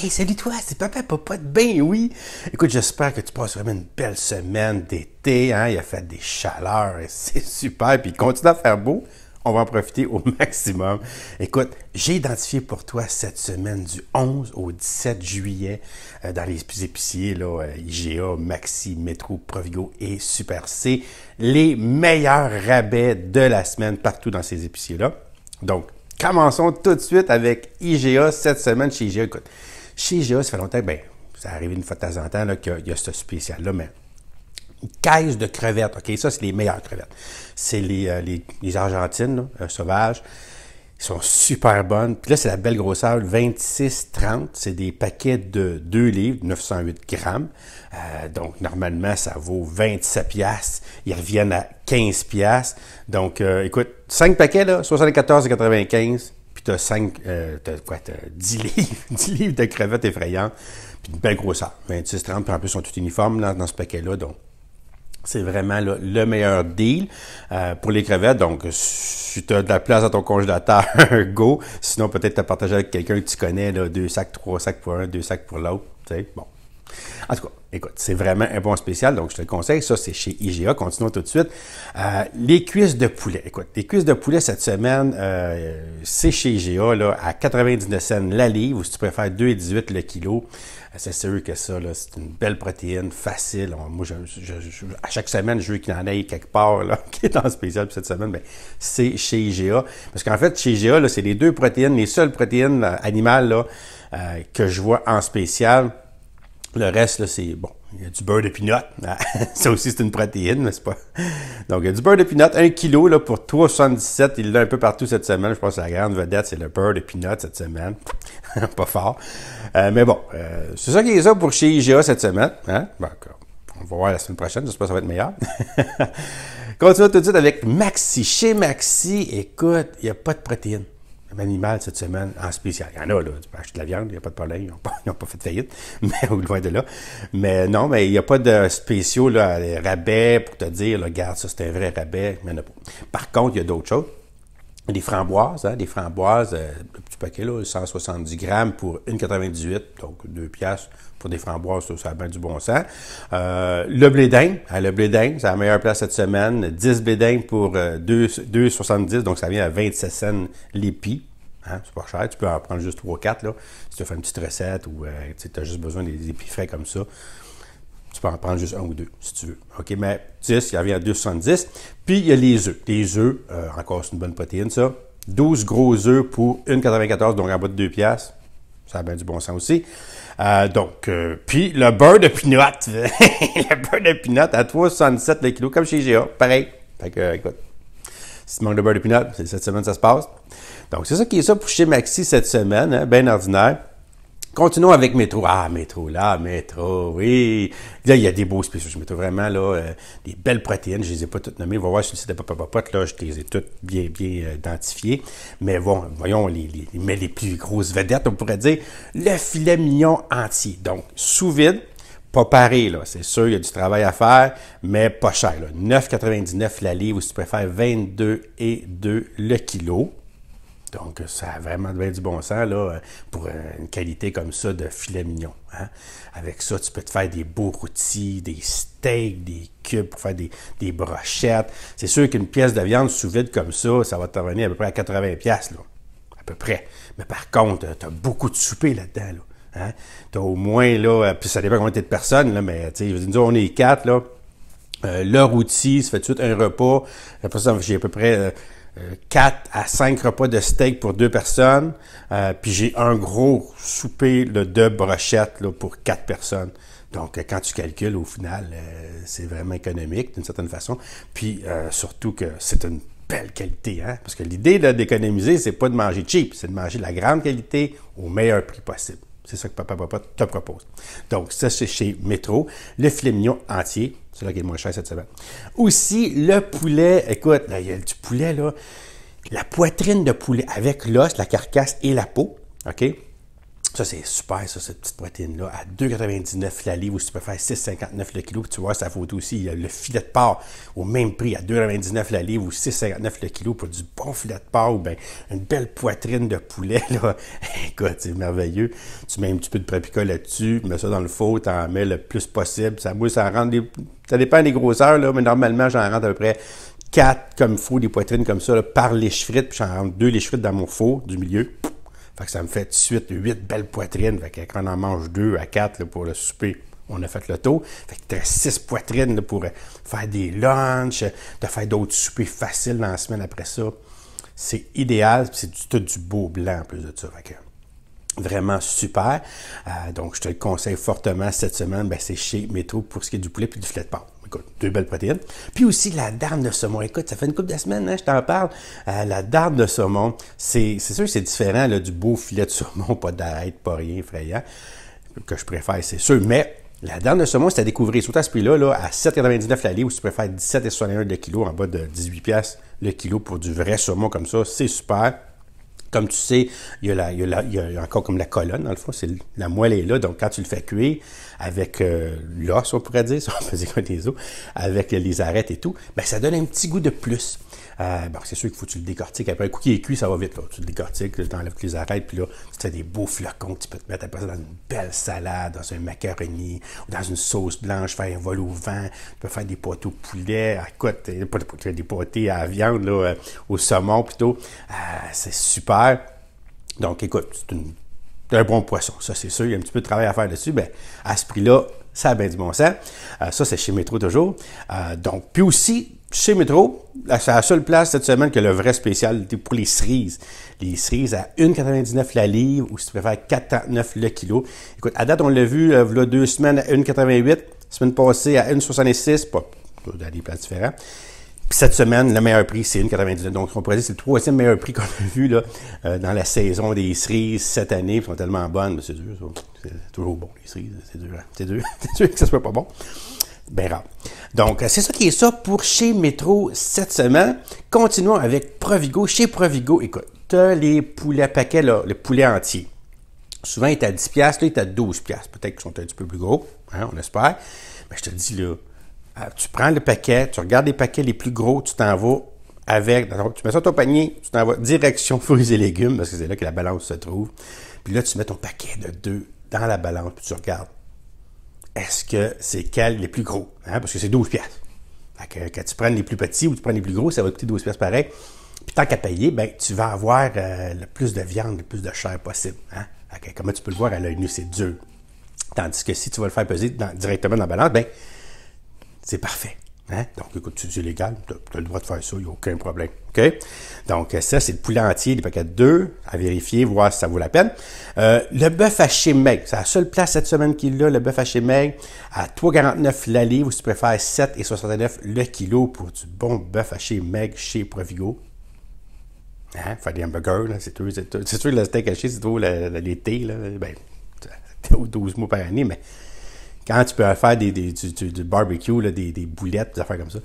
Hey, salut toi, c'est Papa papa Ben oui. Écoute, j'espère que tu passes vraiment une belle semaine d'été. Hein? Il a fait des chaleurs et c'est super. Puis continue à faire beau. On va en profiter au maximum. Écoute, j'ai identifié pour toi cette semaine du 11 au 17 juillet euh, dans les épiciers là, euh, IGA, Maxi, Metro, Provigo et Super C les meilleurs rabais de la semaine partout dans ces épiciers-là. Donc, commençons tout de suite avec IGA cette semaine chez IGA. Écoute, chez GA, ça fait longtemps, bien, ça arrive une fois de temps en temps qu'il y a ce spécial-là, mais une caisse de crevettes, OK? Ça, c'est les meilleures crevettes. C'est les, euh, Argentines, euh, sauvages. Ils sont super bonnes. Puis là, c'est la belle grosseur, 26-30. C'est des paquets de 2 livres, 908 grammes. Euh, donc, normalement, ça vaut 27 piastres. Ils reviennent à 15 piastres. Donc, écoute, 5 paquets, là, 74,95 puis t'as 5, euh, t'as quoi, t'as 10 livres, dix livres de crevettes effrayantes, puis une belle grosseur. 26, 30, puis en plus, ils sont tous uniformes dans, dans ce paquet-là, donc c'est vraiment le meilleur deal euh, pour les crevettes. Donc, si tu as de la place dans ton congélateur, go. Sinon, peut-être tu partager avec quelqu'un que tu connais, deux sacs, trois sacs pour un, deux sacs pour l'autre. Tu sais, Bon, en tout cas, écoute, c'est vraiment un bon spécial, donc je te le conseille. Ça, c'est chez IGA. Continuons tout de suite. Euh, les cuisses de poulet. Écoute, les cuisses de poulet cette semaine, euh, c'est chez IGA, là, à 99 cents la livre, ou si tu préfères 2,18 le kilo. Euh, c'est sûr que ça, c'est une belle protéine, facile. moi, à chaque semaine, je veux qu'il en aille quelque part, là, qui est en spécial cette semaine, mais c'est chez IGA. Parce qu'en fait, chez IGA, c'est les deux protéines, les seules protéines animales là, que je vois en spécial. Le reste, c'est bon. Il y a du beurre de ça aussi, c'est une protéine, n'est-ce pas? Donc, il y a du beurre de pinot, Un kilo là, pour 3,77. Il l'a un peu partout cette semaine. Je pense que la grande vedette, c'est le beurre de pinot cette semaine. pas fort. Euh, mais bon, euh, c'est ça qui est ça pour chez IGA cette semaine. Hein? Ben, on va voir la semaine prochaine. J'espère que ça va être meilleur. Continuons tout de suite avec Maxi. Chez Maxi, écoute, il n'y a pas de protéines. Un animal cette semaine en spécial. Il y en a, là, tu peux acheter de la viande, il n'y a pas de problème, ils n'ont pas, fait de faillite, mais au loin de là. Mais non, mais il n'y a pas de spéciaux, là, rabais pour te dire, regarde, ça c'est un vrai rabais, mais il pas. Par contre, il y a d'autres choses des framboises, hein, des framboises, le euh, petit paquet, là, 170 grammes pour 1,98, donc 2 piastres pour des framboises, ça, ça a bien du bon sens. Euh, le blé d'Inde, hein, le blé d'Inde, c'est la meilleure place cette semaine, 10 blé d'Inde pour 2,70, euh, donc ça vient à 27 cents l'épi. Hein, c'est pas cher, tu peux en prendre juste 3-4, là, si tu fais une petite recette ou tu as juste besoin des épis frais comme ça. Tu peux en prendre juste un ou deux, si tu veux. OK, mais 10, il y avait à 2,70. Puis, il y a les œufs. Les œufs, euh, encore, c'est une bonne protéine, ça. 12 gros œufs pour 1,94, donc en bas de 2 piastres. Ça a bien du bon sens aussi. Euh, donc, euh, puis le beurre de pinot. le beurre de pinot à 3,77 le kilo, comme chez GA. Pareil. Fait que, écoute, si tu manques de beurre de pinot, cette semaine ça se passe. Donc, c'est ça qui est ça pour chez Maxi cette semaine, hein, bien ordinaire. Continuons avec Métro. Ah, Métro, là, Métro, oui. Là, il y a des beaux spéciaux. trouve vraiment, là, euh, des belles protéines. Je ne les ai pas toutes nommées. On va voir sur le site de Papa là, je les ai toutes bien, bien euh, identifiées. Mais bon, voyons, les, les, mais les plus grosses vedettes, on pourrait dire, le filet mignon entier. Donc, sous vide, pas paré, là. C'est sûr, il y a du travail à faire, mais pas cher, 9,99 la livre, ou si tu préfères, 22,2 et le kilo. Donc, ça a vraiment bien du bon sens là, pour euh, une qualité comme ça de filet mignon. Hein. Avec ça, tu peux te faire des beaux rôtis, des steaks, des cubes pour faire des, brochettes. C'est sûr qu'une pièce de viande sous vide comme ça, ça va te revenir à peu près à 80$. Là. À peu près. Mais par contre, euh, tu as beaucoup de souper là-dedans. Là. Hein. Tu as au moins, là, euh, puis ça dépend combien tu de personnes, là, mais tu sais, nous, on est quatre. Là. leur outil, ça fait tout suite un repas. Après ça, j'ai à peu près. 4 euh, à 5 repas de steak pour deux personnes. Euh, puis j'ai un gros souper le de brochette pour quatre personnes. Donc, euh, quand tu calcules, au final, c'est vraiment économique d'une certaine façon. Puis surtout que c'est une belle qualité, hein? Parce que l'idée d'économiser, c'est pas de manger cheap, c'est de manger de la grande qualité au meilleur prix possible. C'est ça que Papa Papa te propose. Donc, ça, c'est chez Métro. Le filet mignon entier, c'est là qui est moins cher cette semaine. Aussi, le poulet, écoute, là, il y a du poulet, là. La poitrine de poulet avec l'os, la carcasse et la peau, OK? Ça, c'est super, ça, cette petite poitrine là À 2,99 la livre, ou si tu peux faire 6,59 le kilo, tu vois sa photo aussi. le filet de porc au même prix, à 2,99 la livre, ou 6,59 le kilo, pour du bon filet de porc, ou bien une belle poitrine de poulet, là. Écoute, c'est merveilleux. Tu mets un petit peu de paprika là-dessus, mets ça dans le four, t'en mets le plus possible. Ça, moi, ça rentre des. Ça dépend des grosseurs, là, mais normalement, j'en rentre à peu près 4 comme il des poitrines comme ça, par les frites, puis j'en rentre deux les dans mon four du milieu fait que ça me fait huit belles poitrines. quand on en mange deux à quatre pour le souper, on a fait le tour. Fait que tu as six poitrines pour faire des lunchs, de faire d'autres soupers faciles dans la semaine après ça. C'est idéal, c'est du, tout du beau blanc en plus de ça. vraiment super. Euh, donc, je te le conseille fortement cette semaine. Ben, c'est chez Métro pour ce qui est du poulet puis du filet de pâte. Écoute, deux belles protéines. Puis aussi la dame de saumon. Écoute, ça fait une couple de semaines, hein, je t'en parle. Euh, la dame de saumon, c'est sûr que c'est différent là, du beau filet de saumon, pas d'arrêt, pas rien, effrayant, que je préfère, c'est sûr. Mais la dame de saumon, c'est à découvrir, surtout à ce prix-là, là, à 7,99 la où ou si tu préfères 17,61 le kilo, en bas de 18$ le kilo pour du vrai saumon comme ça, c'est super. Comme tu sais, il y, a encore comme la colonne, dans le fond, c'est la moelle est là. Donc, quand tu le fais cuire avec euh, l'os, on pourrait dire, si on faisait comme des os, avec les arêtes et tout, ben, ça donne un petit goût de plus. Euh, c'est sûr qu'il faut que tu le décortiques. Après un qui est cuit, ça va vite. Là. Tu le décortiques, tu enlèves les arêtes, puis là, tu fais des beaux flocons. Tu peux te mettre après ça dans une belle salade, dans un macaroni, ou dans une sauce blanche, faire un vol au vent. Tu peux faire des pâtes au poulet, ah, euh, à côté, des pâtes à viande, là, euh, au saumon plutôt. c'est super. Donc, écoute, c'est un bon poisson, ça c'est sûr. Il y a un petit peu de travail à faire dessus, mais à ce prix-là, ça a bien du bon sens. ça, c'est chez Métro toujours. donc, puis aussi, chez Métro, c'est la seule place cette semaine que le vrai spécial était pour les cerises. Les cerises à 1,99 la livre ou si tu préfères 4,39 le kilo. Écoute, à date, on l'a vu, euh, deux semaines à 1,88, semaine passée à 1,66, pas dans des places différents. Puis cette semaine, le meilleur prix, c'est 1,99. Donc, on pourrait dire que c'est le troisième meilleur prix qu'on a vu euh, dans la saison des cerises cette année. Elles sont tellement bonnes, c'est dur. C'est toujours bon, les cerises. C'est dur. Hein. C'est dur. c'est dur que ça soit pas bon. Bien rare. Donc, euh, c'est ça qui est ça pour chez Métro cette semaine. Continuons avec Provigo. Chez Provigo, écoute, tu euh, as les poulets paquets, là, le poulet entier. Souvent, il est à 10$, là, il est à 12$. Peut-être qu'ils sont un petit peu plus gros, hein, on espère. Mais je te dis, là, euh, tu prends le paquet, tu regardes les paquets les plus gros, tu t'en vas avec, tu mets ça dans ton panier, tu t'en vas direction fruits et légumes, parce que c'est là que la balance se trouve. Puis là, tu mets ton paquet de deux dans la balance, puis tu regardes est-ce que c'est quels les plus gros? Hein? Parce que c'est 12 piastres. Que, quand tu prends les plus petits ou tu prends les plus gros, ça va coûter 12 piastres pareil. Puis tant qu'à payer, ben, tu vas avoir euh, le plus de viande, le plus de chair possible. Hein? comme tu peux le voir à l'œil nu, c'est dur. Tandis que si tu vas le faire peser directement dans la balance, ben, c'est parfait. Hein? Donc, écoute, c'est légal, tu as, le droit de faire ça, il n'y a aucun problème. ok? Donc, ça, c'est le poulet entier, les paquets de 2, à vérifier, voir si ça vaut la peine. Euh, le bœuf haché Meg, c'est la seule place cette semaine qu'il a, le bœuf haché Meg, à 3,49 la livre, ou si tu préfères 7,69 le kilo pour du bon bœuf haché Meg, chez Provigo. Hein? Faire des hamburgers, c'est sûr, c'est sûr, le steak haché, c'est trop l'été, ben, 12 mois par année, mais quand tu peux faire des, du, barbecue, des, boulettes, des affaires comme ça.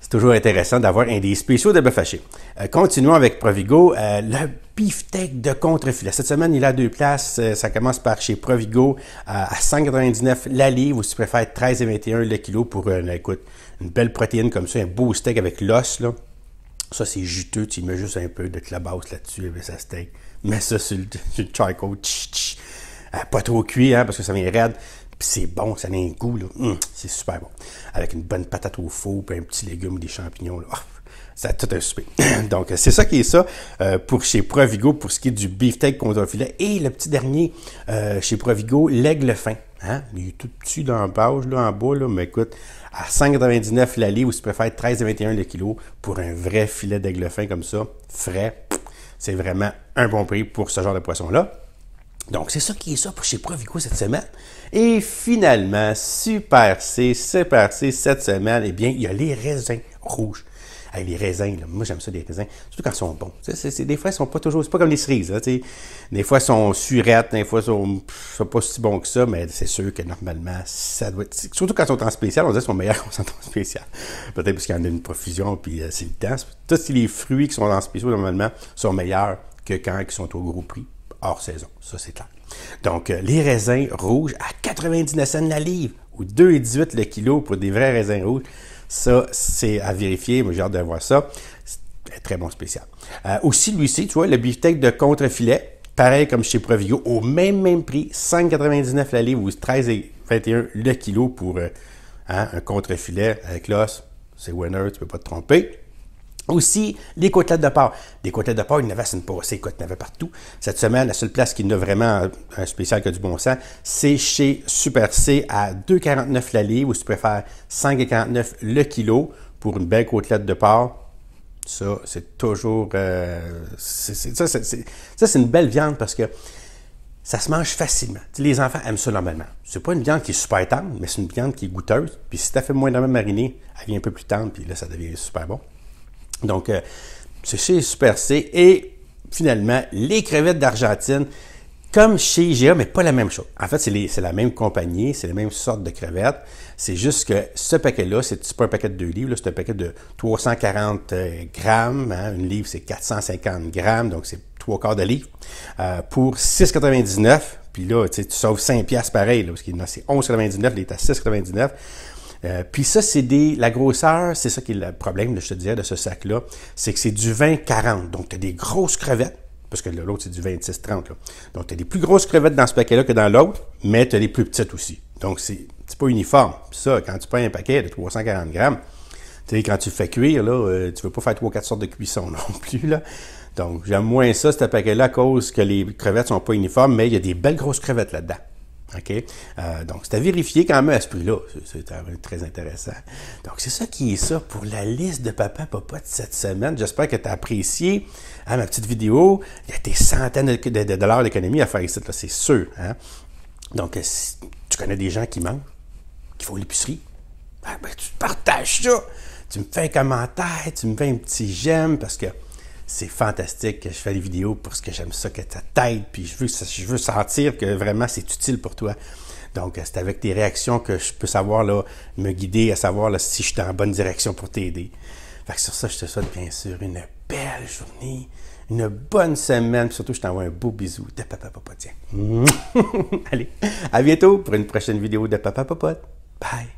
C'est toujours intéressant d'avoir un des spéciaux de bœuf haché. Euh, continuons avec Provigo, euh, le beefsteak de contrefilet. Cette semaine, il a deux places. Euh, ça commence par chez Provigo à 199 la livre ou si tu préfères 13,21 le kilo pour une, ben, écoute, une belle protéine comme ça, un beau steak avec l'os. Là. Ça, c'est juteux. Tu mets juste un peu de clabasse là-dessus avec ça steak. Mais ça sur le, charcoal. pas trop cuit, hein, parce que ça vient raide. Puis c'est bon, ça a un goût, là. Hum, c'est super bon. Avec une bonne patate au four, puis un petit légume ou des champignons, là. Ah, ça tout un souper. Donc, c'est ça qui est ça euh, pour chez Provigo, pour ce qui est du beefsteak contre filet. Et le petit dernier euh, chez Provigo, l'aigle fin. Hein? Il est tout petit dans la page, là, en bas, là, mais écoute, à 5,99 l'allée, ou si tu préfères 13,21 le kilo, pour un vrai filet d'aigle fin comme ça, frais, c'est vraiment un bon prix pour ce genre de poisson-là. Donc, c'est ça qui est ça pour chez Provigo cette semaine. Et finalement, Super c'est, Super C cette semaine, eh bien, il y a les raisins rouges. les raisins, moi j'aime ça, les raisins, surtout quand ils sont bons. des fois, ils sont pas toujours, c'est pas comme les cerises. des fois, ils sont surettes, des fois, ils sont, sont pas si bons que ça, mais c'est sûr que normalement, ça doit être. Surtout quand ils sont en spécial, on dirait qu'ils sont meilleurs quand ils sont en spécial. Peut-être parce qu'il y en a une profusion, puis euh, c'est le temps. Tous les fruits qui sont en spécial, normalement, sont meilleurs que quand ils sont au gros prix hors saison. Ça, c'est clair. Donc, euh, les raisins rouges à 99 cents la livre ou 2,18 le kilo pour des vrais raisins rouges. Ça, c'est à vérifier. Moi, j'ai hâte de ça. C'est très bon spécial. Euh, aussi, lui-ci, tu vois, le beefsteak de contre-filet. Pareil comme chez Provigo, au même même prix, 5,99 la livre ou 13,21 le kilo pour euh, hein, un contre-filet avec l'os. C'est winner, tu peux pas te tromper. Aussi, les côtelettes de porc. Les côtelettes de porc, il y en avait pas une il avait partout. Cette semaine, la seule place qui n'a vraiment un spécial que du bon sens, c'est chez Super C à 2,49 la livre, ou si tu préfères 5,49 le kilo pour une belle côtelette de porc. Ça, c'est toujours. Euh, ça, c'est une belle viande parce que ça se mange facilement. les enfants aiment ça normalement. C'est pas une viande qui est super tendre, mais c'est une viande qui est goûteuse. Puis si tu as fait moins de marinée, elle vient un peu plus tendre, puis là, ça devient super bon. Donc, euh, c'est chez Super C. Et finalement, les crevettes d'Argentine, comme chez IGA, mais pas la même chose. En fait, c'est la même compagnie, c'est la même sorte de crevettes. C'est juste que ce paquet-là, c'est pas un paquet de 2 livres, c'est un paquet de 340 euh, grammes. Hein. une livre, c'est 450 grammes, donc c'est trois quarts de livre. Euh, pour 6,99, puis là, tu sauves 5 piastres pareil, là, parce que c'est 11,99, il est à 6,99. Euh, puis ça, c'est des. La grosseur, c'est ça qui est le problème, je te disais, de ce sac-là, c'est que c'est du 20-40. Donc, tu as des grosses crevettes, parce que l'autre, c'est du 26-30. Donc, tu as des plus grosses crevettes dans ce paquet-là que dans l'autre, mais tu as des plus petites aussi. Donc, c'est pas uniforme. Puis ça, quand tu prends un paquet de 340 grammes, tu sais, quand tu fais cuire, là, euh, tu veux pas faire 3-4 sortes de cuisson non plus, là. Donc, j'aime moins ça, ce paquet-là, à cause que les crevettes sont pas uniformes, mais il y a des belles grosses crevettes là-dedans. OK? Euh, donc, c'est à vérifier quand même à ce prix-là. C'est très intéressant. Donc, c'est ça qui est ça pour la liste de papa papa de cette semaine. J'espère que tu as apprécié hein, ma petite vidéo. Il y a des centaines de, dollars d'économie à faire ici, c'est sûr. Hein. Donc, euh, tu connais des gens qui mangent, qui font l'épicerie, ah, ben, tu partages ça. Tu me fais un commentaire, tu me fais un petit j'aime parce que c'est fantastique. que Je fais des vidéos parce que j'aime ça que ta tête, puis je veux, je veux sentir que vraiment c'est utile pour toi. Donc, euh, c'est avec tes réactions que je peux savoir là, me guider à savoir si je suis dans la bonne direction pour t'aider. Fait que sur ça, je te souhaite bien sûr une belle journée, une bonne semaine, surtout je t'envoie un beau bisou de Papa Popote. Allez, à bientôt pour une prochaine vidéo de Papa Popote. Bye!